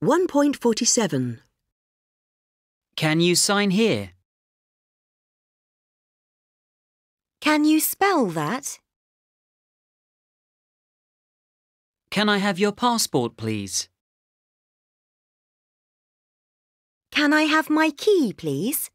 1.47 Can you sign here? Can you spell that? Can I have your passport, please? Can I have my key, please?